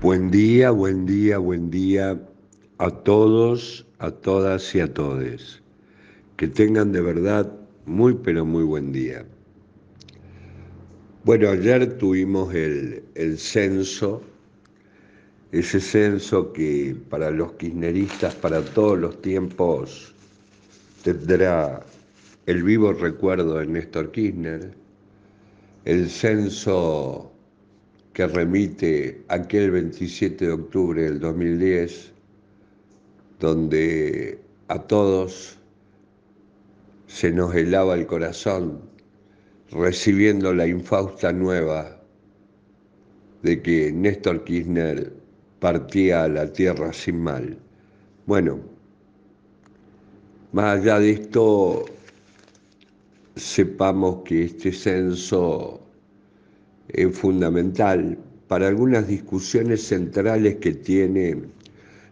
Buen día, buen día, buen día a todos, a todas y a todes. Que tengan de verdad muy, pero muy buen día. Bueno, ayer tuvimos el, el censo, ese censo que para los kirchneristas, para todos los tiempos, tendrá el vivo recuerdo de Néstor Kirchner, el censo que remite aquel 27 de octubre del 2010, donde a todos se nos helaba el corazón recibiendo la infausta nueva de que Néstor Kirchner partía a la tierra sin mal. Bueno, más allá de esto, sepamos que este censo es fundamental para algunas discusiones centrales que tiene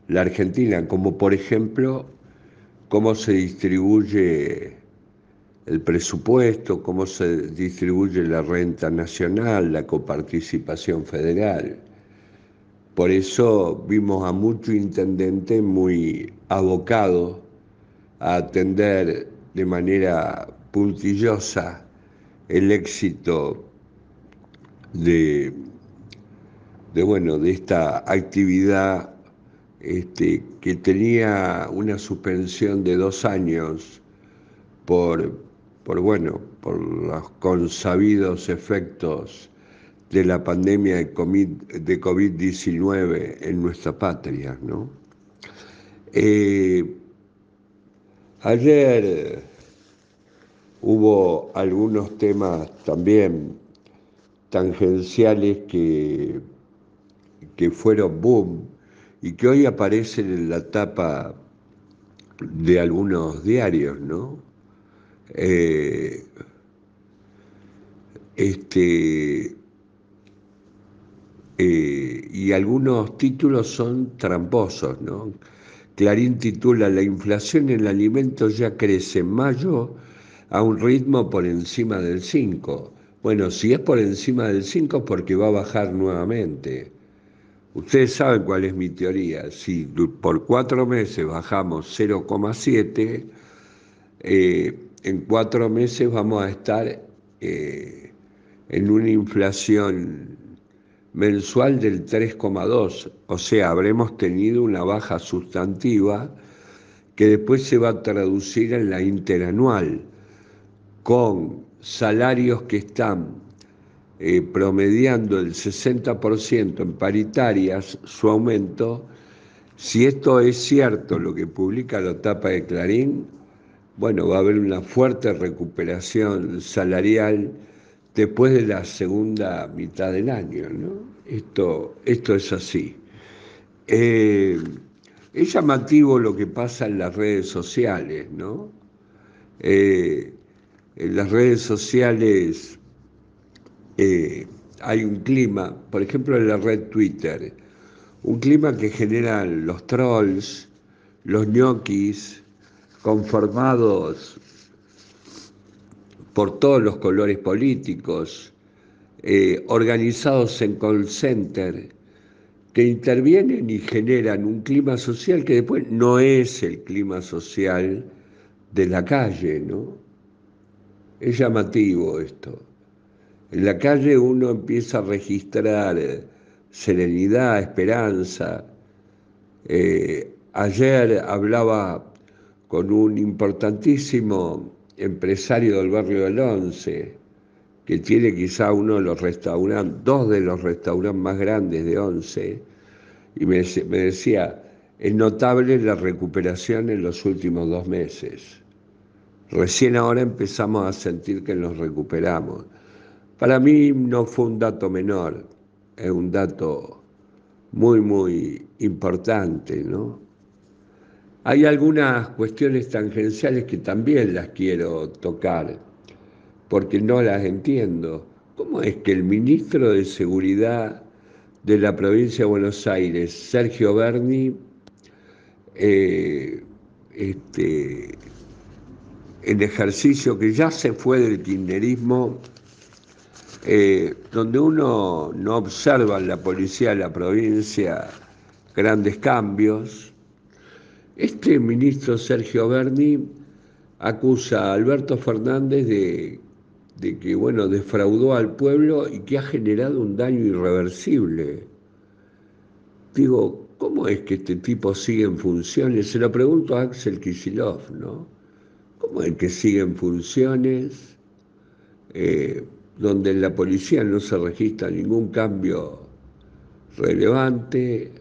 la Argentina, como por ejemplo cómo se distribuye el presupuesto, cómo se distribuye la renta nacional, la coparticipación federal. Por eso vimos a mucho intendentes muy abocados a atender de manera puntillosa el éxito de, de, bueno, de esta actividad este, que tenía una suspensión de dos años por, por, bueno, por los consabidos efectos de la pandemia de COVID-19 en nuestra patria. Eh, ayer Hubo algunos temas también tangenciales que, fueron boom y que hoy aparecen en la tapa de algunos diarios, ¿no? Eh, este, eh, y algunos títulos son tramposos, ¿no? Clarín titula La inflación en el alimento ya crece en mayo a un ritmo por encima del 5. Bueno, si es por encima del 5 es porque va a bajar nuevamente. Ustedes saben cuál es mi teoría. Si por cuatro meses bajamos 0,7, eh, en cuatro meses vamos a estar eh, en una inflación mensual del 3,2. O sea, habremos tenido una baja sustantiva que después se va a traducir en la interanual con salarios que están eh, promediando el 60% en paritarias su aumento, si esto es cierto, lo que publica la tapa de Clarín, bueno, va a haber una fuerte recuperación salarial después de la segunda mitad del año, ¿no? Esto, esto es así. Eh, es llamativo lo que pasa en las redes sociales, ¿no? Eh, en las redes sociales eh, hay un clima, por ejemplo en la red Twitter, un clima que generan los trolls, los ñoquis, conformados por todos los colores políticos, eh, organizados en call center, que intervienen y generan un clima social que después no es el clima social de la calle, ¿no? Es llamativo esto. En la calle uno empieza a registrar eh, serenidad, esperanza. Eh, ayer hablaba con un importantísimo empresario del barrio del Once, que tiene quizá uno de los restaurantes, dos de los restaurantes más grandes de Once, y me, me decía, es notable la recuperación en los últimos dos meses. Recién ahora empezamos a sentir que nos recuperamos. Para mí no fue un dato menor, es un dato muy, muy importante, ¿no? Hay algunas cuestiones tangenciales que también las quiero tocar, porque no las entiendo. ¿Cómo es que el ministro de Seguridad de la provincia de Buenos Aires, Sergio Berni, eh, este, el ejercicio que ya se fue del tinderismo, eh, donde uno no observa en la policía de la provincia grandes cambios. Este ministro Sergio Berni acusa a Alberto Fernández de, de que bueno, defraudó al pueblo y que ha generado un daño irreversible. Digo, ¿cómo es que este tipo sigue en funciones? Se lo pregunto a Axel Kicillof, ¿no? el que sigue funciones, eh, donde en la policía no se registra ningún cambio relevante,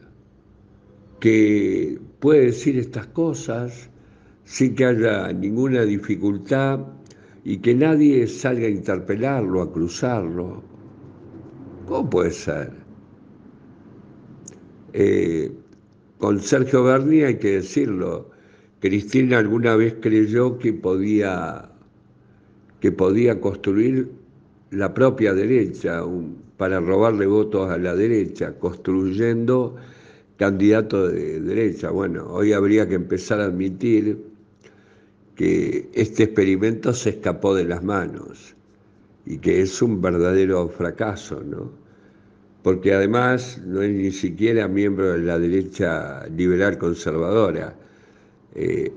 que puede decir estas cosas sin que haya ninguna dificultad y que nadie salga a interpelarlo, a cruzarlo. ¿Cómo puede ser? Eh, con Sergio Berni hay que decirlo, Cristina alguna vez creyó que podía, que podía construir la propia derecha para robarle votos a la derecha, construyendo candidato de derecha. Bueno, hoy habría que empezar a admitir que este experimento se escapó de las manos y que es un verdadero fracaso, ¿no? Porque además no es ni siquiera miembro de la derecha liberal conservadora eh,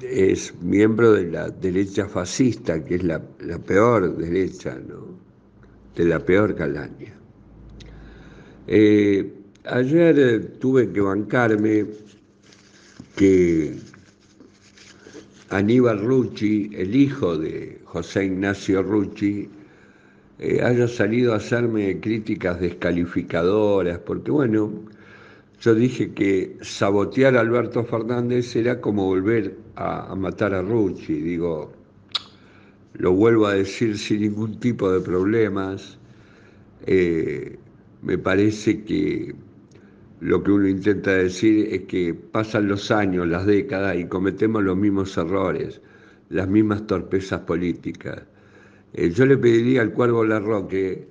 es miembro de la derecha fascista, que es la, peor derecha, ¿no? de la peor calaña. Eh, ayer eh, tuve que bancarme que Aníbal Rucci, el hijo de José Ignacio Rucci, haya salido a hacerme críticas descalificadoras, porque bueno, yo dije que sabotear a Alberto Fernández era como volver a, matar a Rucci. Digo, lo vuelvo a decir sin ningún tipo de problemas. Eh, me parece que lo que uno intenta decir es que pasan los años, las décadas y cometemos los mismos errores, las mismas torpezas políticas. Eh, yo le pediría al Cuervo Larroque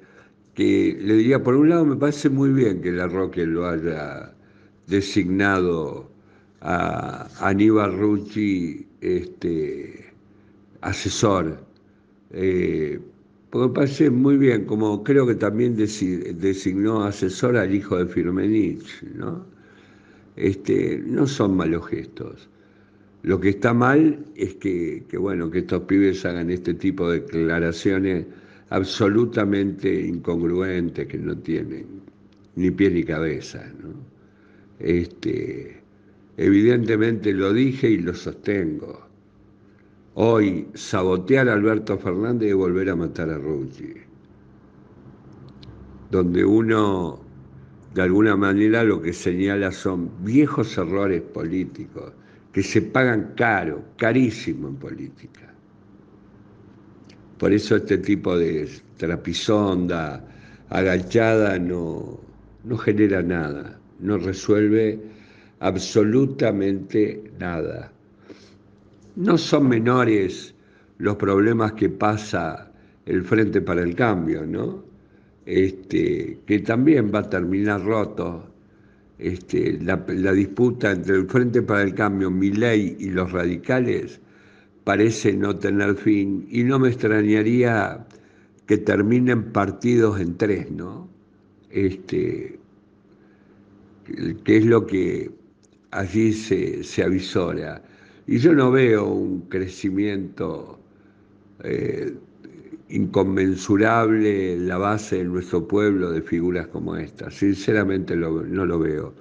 que le diría, por un lado me parece muy bien que Larroque lo haya designado a Aníbal Rucci este, asesor. Eh, porque parece muy bien, como creo que también designó asesor al hijo de Firmenich, ¿no? Este, no son malos gestos. Lo que está mal es que, que, bueno, que estos pibes hagan este tipo de declaraciones absolutamente incongruentes que no tienen ni pie ni cabeza, ¿no? Este, evidentemente lo dije y lo sostengo. Hoy, sabotear a Alberto Fernández y volver a matar a Rucci. Donde uno, de alguna manera, lo que señala son viejos errores políticos que se pagan caro, carísimo en política. Por eso este tipo de trapisonda, agachada, no genera nada no resuelve absolutamente nada. No son menores los problemas que pasa el Frente para el Cambio, ¿no? Este, que también va a terminar roto este, la, disputa entre el Frente para el Cambio, ley y los radicales parece no tener fin y no me extrañaría que terminen partidos en tres, ¿no? Este, que es lo que allí se, se avisora. Y yo no veo un crecimiento eh, inconmensurable en la base de nuestro pueblo de figuras como esta. Sinceramente no lo veo.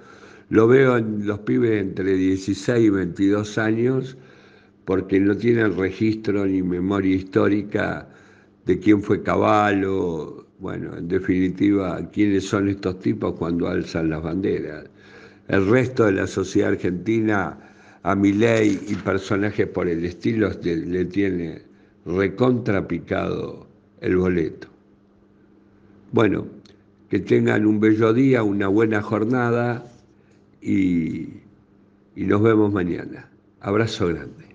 Lo veo en los pibes entre 16 y 22 años porque no tienen registro ni memoria histórica de quién fue Caballo, bueno, en definitiva, ¿quiénes son estos tipos cuando alzan las banderas? El resto de la sociedad argentina, a ley y personajes por el estilo, le tiene recontrapicado el boleto. Bueno, que tengan un bello día, una buena jornada y, y nos vemos mañana. Abrazo grande.